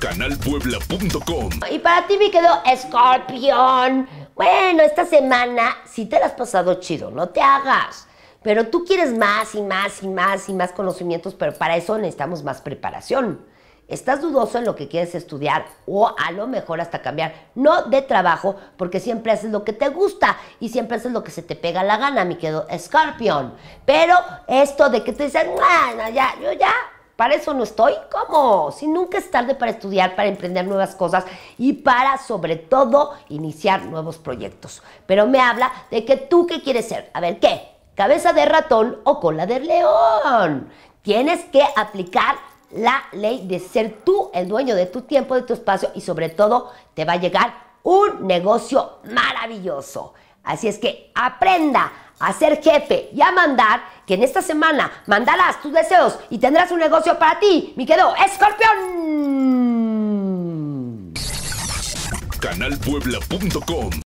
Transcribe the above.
canalpuebla.com. Y para ti me quedó escorpión. Bueno, esta semana Si te la has pasado chido, no te hagas. Pero tú quieres más y más y más y más conocimientos, pero para eso necesitamos más preparación. Estás dudoso en lo que quieres estudiar o a lo mejor hasta cambiar, no de trabajo, porque siempre haces lo que te gusta y siempre haces lo que se te pega la gana, mi querido escorpión Pero esto de que te dicen bueno, ya, yo ya para eso no estoy. ¿Cómo? Si nunca es tarde para estudiar, para emprender nuevas cosas y para, sobre todo, iniciar nuevos proyectos. Pero me habla de que tú qué quieres ser. A ver, ¿qué? ¿Cabeza de ratón o cola de león? Tienes que aplicar la ley de ser tú el dueño de tu tiempo, de tu espacio y sobre todo te va a llegar un negocio maravilloso. Así es que aprenda a ser jefe y a mandar, que en esta semana mandarás tus deseos y tendrás un negocio para ti, Me quedó escorpión. Canalpuebla.com